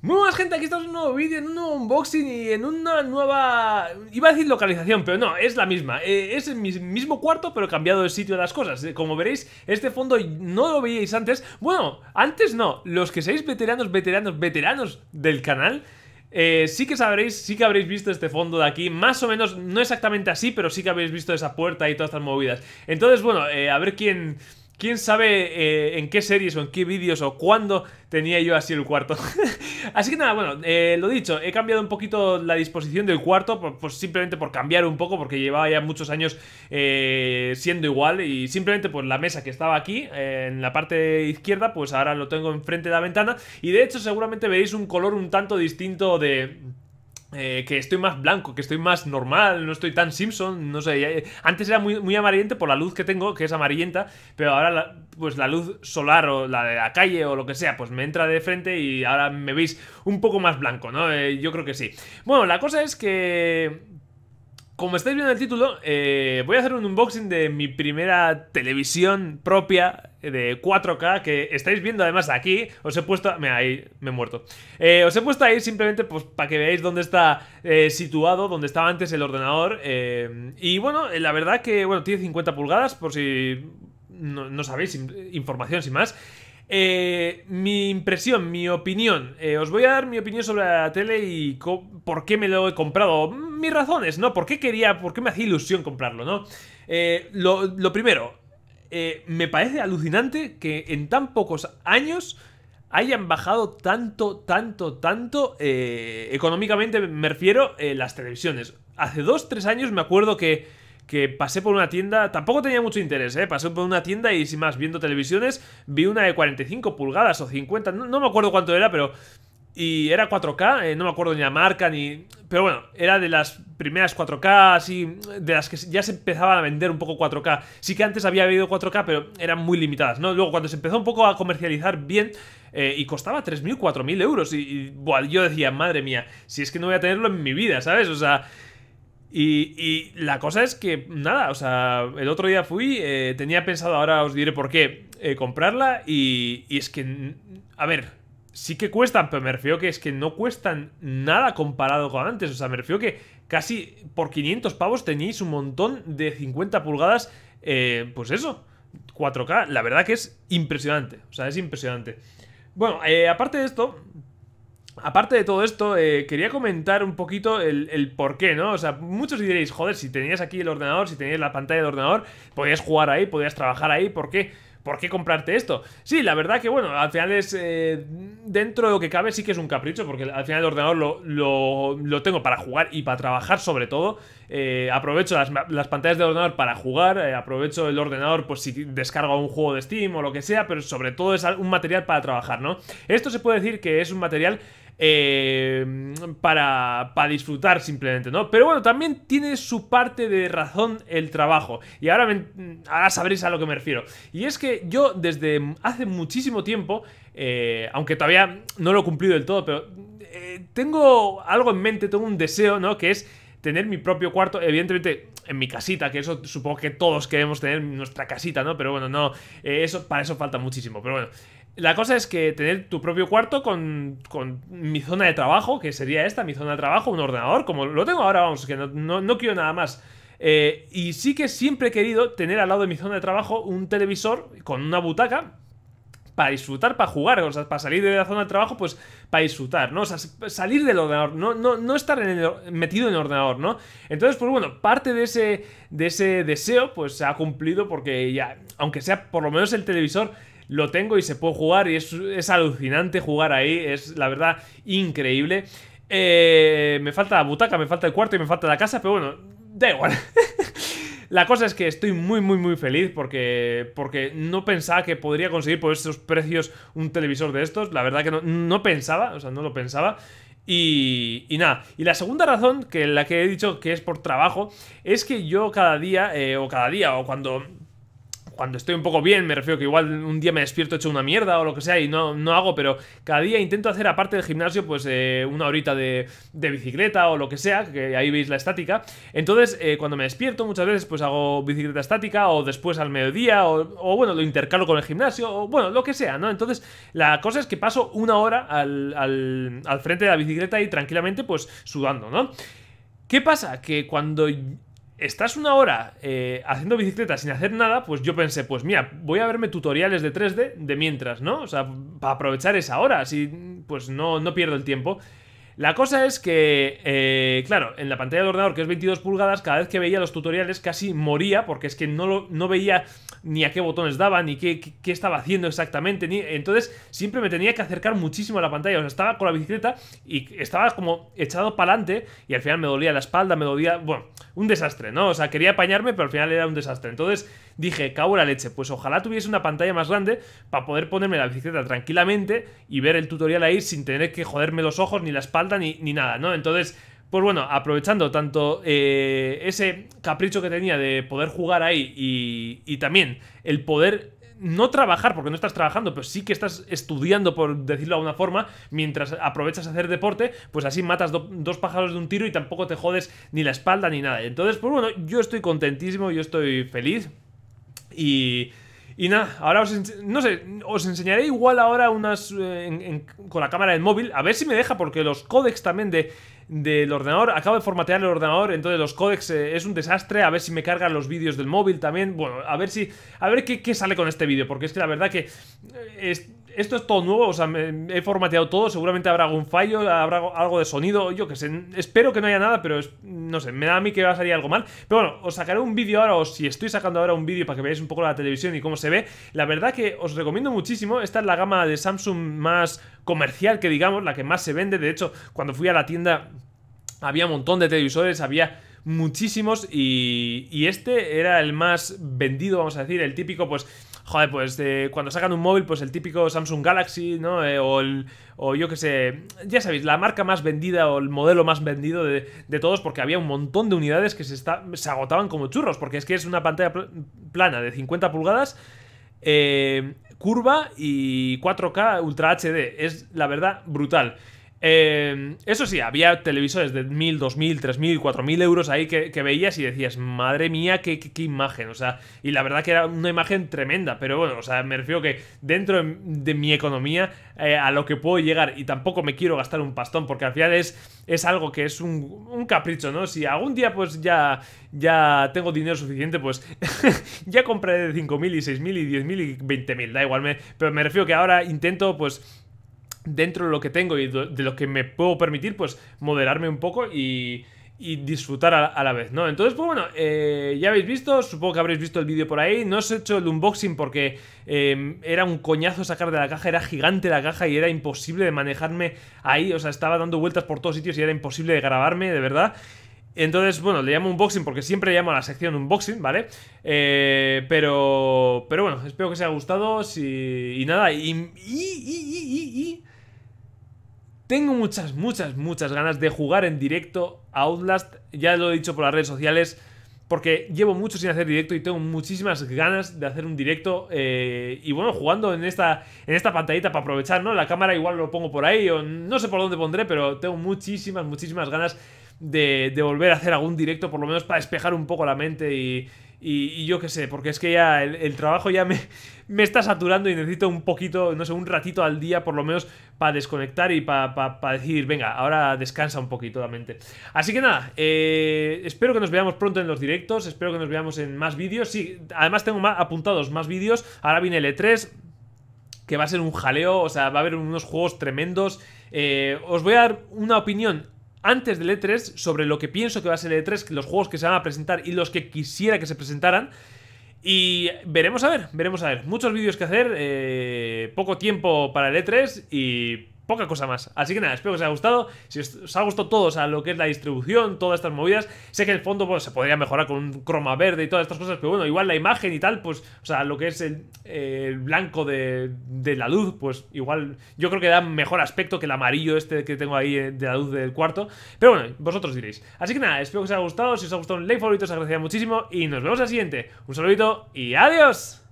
Muy buenas gente, aquí estamos en un nuevo vídeo, en un nuevo unboxing y en una nueva... Iba a decir localización, pero no, es la misma eh, Es el mismo cuarto, pero cambiado de sitio de las cosas eh, Como veréis, este fondo no lo veíais antes Bueno, antes no, los que seáis veteranos, veteranos, veteranos del canal eh, sí que sabréis, sí que habréis visto este fondo de aquí, más o menos, no exactamente así, pero sí que habréis visto esa puerta y todas estas movidas Entonces, bueno, a ver quién... ¿Quién sabe en qué series o en qué vídeos o cuándo tenía yo así el cuarto? Así que nada, bueno, eh, lo dicho, he cambiado un poquito la disposición del cuarto, pues simplemente por cambiar un poco, porque llevaba ya muchos años eh, siendo igual y simplemente pues la mesa que estaba aquí, en la parte izquierda, pues ahora lo tengo enfrente de la ventana y de hecho seguramente veis un color un tanto distinto de eh, que estoy más blanco, que estoy más normal, no estoy tan Simpson, no sé. Antes era muy, muy amarillento por la luz que tengo, que es amarillenta, pero ahora pues la luz solar o la de la calle o lo que sea, pues me entra de frente y ahora me veis un poco más blanco, ¿no? Eh, yo creo que sí. Bueno, la cosa es que como estáis viendo el título, eh, voy a hacer un unboxing de mi primera televisión propia de 4K que estáis viendo además aquí. Os he puesto... ahí me he muerto. Eh, os he puesto ahí simplemente pues, para que veáis dónde está eh, situado, dónde estaba antes el ordenador. y bueno, la verdad que bueno tiene 50 pulgadas por si no, sabéis, información sin más. Eh, mi impresión, mi opinión. Eh, os voy a dar mi opinión sobre la tele y por qué me lo he comprado. Mis razones, ¿no? ¿Por qué quería, por qué me hacía ilusión comprarlo, ¿no? Eh, lo, lo, primero, me parece alucinante que en tan pocos años hayan bajado tanto, tanto, tanto, económicamente me refiero, las televisiones. Hace dos, tres años me acuerdo que que pasé por una tienda, tampoco tenía mucho interés, ¿eh? Pasé por una tienda y sin más, viendo televisiones, vi una de 45 pulgadas o 50, no, me acuerdo cuánto era, pero... Y era 4K, eh, no me acuerdo ni la marca ni... Pero bueno, era de las primeras 4K, así, de las que ya se empezaban a vender un poco 4K. Sí que antes había habido 4K, pero eran muy limitadas, ¿no? Luego, cuando se empezó un poco a comercializar bien, eh, y costaba 3.000, 4.000 euros. Y, yo decía, madre mía, si es que no voy a tenerlo en mi vida, ¿sabes? O sea, y, la cosa es que, nada, o sea, el otro día fui, eh, tenía pensado, ahora os diré por qué, eh, comprarla y, es que, a ver, sí que cuestan, pero me refiero que es que no cuestan nada comparado con antes, o sea, me refiero que casi por 500 pavos tenéis un montón de 50 pulgadas, eh, pues eso, 4K, la verdad que es impresionante, o sea, es impresionante. Bueno, aparte de esto, Aparte de todo esto, eh, quería comentar un poquito el, por qué, ¿no? O sea, muchos diréis, joder, si tenías aquí el ordenador, si tenías la pantalla del ordenador, podías jugar ahí, podías trabajar ahí, ¿por qué? ¿Por qué comprarte esto? Sí, la verdad que bueno, al final es. Eh, dentro de lo que cabe, sí que es un capricho, porque al final el ordenador lo, lo, tengo para jugar y para trabajar sobre todo. Eh, aprovecho las, pantallas del ordenador para jugar, aprovecho el ordenador, pues si descargo un juego de Steam o lo que sea, pero sobre todo es un material para trabajar, ¿no? Esto se puede decir que es un material Em, para, disfrutar simplemente, ¿no? Pero bueno, también tiene su parte de razón el trabajo. Y ahora, me, ahora sabréis a lo que me refiero. Y es que yo desde hace muchísimo tiempo, eh, aunque todavía no lo he cumplido del todo, pero eh, tengo algo en mente, tengo un deseo, ¿no? Que es tener mi propio cuarto, evidentemente en mi casita, que eso supongo que todos queremos tener nuestra casita, ¿no? Pero bueno, no, eh, eso, para eso falta muchísimo, pero bueno. La cosa es que tener tu propio cuarto con, mi zona de trabajo, que sería esta, mi zona de trabajo, un ordenador, como lo tengo ahora, vamos, que no, no, quiero nada más. Eh, y sí que siempre he querido tener al lado de mi zona de trabajo un televisor con una butaca para disfrutar, para jugar, o sea, para salir de la zona de trabajo, pues para disfrutar, ¿no? O sea, salir del ordenador, no, no, no estar metido en el ordenador, ¿no? Entonces, pues bueno, parte de ese, de ese deseo, pues se ha cumplido porque ya, aunque sea por lo menos el televisor, lo tengo y se puede jugar y es, es alucinante jugar ahí, es la verdad increíble. Eh, me falta la butaca, me falta el cuarto y me falta la casa, pero bueno, da igual. La cosa es que estoy muy, muy, muy feliz porque, porque no pensaba que podría conseguir por esos precios un televisor de estos. La verdad que no, pensaba, o sea, no lo pensaba. Y, y, nada, y la segunda razón, que la que he dicho que es por trabajo, es que yo cada día, eh, o cada día, o cuando cuando estoy un poco bien, me refiero que igual un día me despierto hecho una mierda o lo que sea y no, no hago, pero cada día intento hacer aparte del gimnasio pues eh, una horita de, bicicleta o lo que sea, que ahí veis la estática. Entonces eh, cuando me despierto muchas veces pues hago bicicleta estática o después al mediodía o, bueno, lo intercalo con el gimnasio o bueno, lo que sea, ¿no? Entonces la cosa es que paso una hora al frente de la bicicleta y tranquilamente pues sudando, ¿no? ¿Qué pasa? Que cuando estás una hora eh, haciendo bicicleta sin hacer nada, pues yo pensé, pues mira, voy a verme tutoriales de 3D de mientras, ¿no? O sea, para aprovechar esa hora, así pues no, no pierdo el tiempo. La cosa es que, eh, claro, en la pantalla del ordenador, que es 22 pulgadas, cada vez que veía los tutoriales casi moría, porque es que no, lo, no veía ni a qué botones daba, ni qué, qué, estaba haciendo exactamente. Ni, entonces, siempre me tenía que acercar muchísimo a la pantalla. O sea, estaba con la bicicleta y estaba como echado para adelante, y al final me dolía la espalda, me dolía. Bueno, un desastre, ¿no? O sea, quería apañarme, pero al final era un desastre. Entonces dije, cago la leche, pues ojalá tuviese una pantalla más grande para poder ponerme la bicicleta tranquilamente y ver el tutorial ahí sin tener que joderme los ojos ni la espalda ni, nada, ¿no? Entonces, pues bueno, aprovechando tanto eh, ese capricho que tenía de poder jugar ahí y, también el poder no trabajar, porque no estás trabajando, pero sí que estás estudiando, por decirlo de alguna forma, mientras aprovechas hacer deporte, pues así matas dos pájaros de un tiro y tampoco te jodes ni la espalda ni nada. Entonces, pues bueno, yo estoy contentísimo, yo estoy feliz y... Y nada, ahora os, no sé, os enseñaré igual ahora unas eh, con la cámara del móvil, a ver si me deja, porque los códex también de, del ordenador, acabo de formatear el ordenador, entonces los códex eh, es un desastre, a ver si me cargan los vídeos del móvil también, bueno, a ver si, a ver qué, qué sale con este vídeo, porque es que la verdad que... Eh, esto es todo nuevo, o sea, he formateado todo, seguramente habrá algún fallo, habrá algo de sonido, yo que sé, espero que no haya nada, pero no sé, me da a mí que va a salir algo mal. Pero bueno, os sacaré un vídeo ahora, o si estoy sacando ahora un vídeo para que veáis un poco la televisión y cómo se ve. La verdad que os recomiendo muchísimo, esta es la gama de Samsung más comercial que digamos, la que más se vende, de hecho, cuando fui a la tienda había un montón de televisores, había muchísimos y, y este era el más vendido, vamos a decir, el típico pues joder, pues cuando sacan un móvil, pues el típico Samsung Galaxy, ¿no? Eh, o, el, o yo qué sé, ya sabéis, la marca más vendida o el modelo más vendido de, todos, porque había un montón de unidades que se, se agotaban como churros, porque es que es una pantalla plana de 50 pulgadas. Eh, curva y 4K Ultra HD. Es la verdad brutal. Eh, eso sí, había televisores de 1.000, 2.000, 3.000, 4.000 euros ahí que, veías y decías, madre mía, qué, imagen. O sea, y la verdad que era una imagen tremenda, pero bueno, o sea, me refiero que dentro de, mi economía, eh, a lo que puedo llegar, y tampoco me quiero gastar un pastón, porque al final es, algo que es un, capricho, ¿no? Si algún día pues ya, ya tengo dinero suficiente, pues ya compraré de 5.000 y 6.000 y 10.000 y 20.000, da igual, me, pero me refiero que ahora intento pues dentro de lo que tengo y de lo que me puedo permitir, pues moderarme un poco y, y disfrutar a, la vez, ¿no? Entonces, pues bueno, eh, ya habéis visto, supongo que habréis visto el vídeo por ahí, no os he hecho el unboxing porque em, era un coñazo sacar de la caja, era gigante la caja y era imposible de manejarme ahí, o sea, estaba dando vueltas por todos sitios y era imposible de grabarme, de verdad. Entonces, bueno, le llamo unboxing porque siempre llamo a la sección unboxing, ¿vale? Eh, pero, pero bueno, espero que os haya gustado. y nada, y, y, y, y tengo muchas, muchas, muchas ganas de jugar en directo a Outlast. Ya lo he dicho por las redes sociales. Porque llevo mucho sin hacer directo y tengo muchísimas ganas de hacer un directo. Eh, y bueno, jugando en esta, en esta pantallita para aprovechar, ¿no? La cámara igual lo pongo por ahí o no sé por dónde pondré, pero tengo muchísimas, muchísimas ganas de, de volver a hacer algún directo, por lo menos para despejar un poco la mente y, y, yo qué sé, porque es que ya el, trabajo ya me, me está saturando y necesito un poquito, no sé, un ratito al día por lo menos para desconectar y para decir, venga, ahora descansa un poquito la mente. Así que nada, eh, espero que nos veamos pronto en los directos, espero que nos veamos en más vídeos. Sí, además tengo más, apuntados más vídeos. Ahora viene el E3, que va a ser un jaleo, o sea, va a haber unos juegos tremendos. Eh, os voy a dar una opinión antes del E3 sobre lo que pienso que va a ser el E3, los juegos que se van a presentar y los que quisiera que se presentaran. Y veremos a ver, veremos a ver. Muchos vídeos que hacer, eh, poco tiempo para el E3 y poca cosa más. Así que nada, espero que os haya gustado. Si os ha gustado todo, o sea, lo que es la distribución, todas estas movidas. Sé que el fondo pues, se podría mejorar con un croma verde y todas estas cosas, pero bueno, igual la imagen y tal, pues, o sea, lo que es el, blanco de, de, la luz, pues igual yo creo que da mejor aspecto que el amarillo este que tengo ahí eh, de la luz del cuarto. Pero bueno, vosotros diréis. Así que nada, espero que os haya gustado. Si os ha gustado un like favorito, os agradecería muchísimo y nos vemos al siguiente. Un saludito y adiós.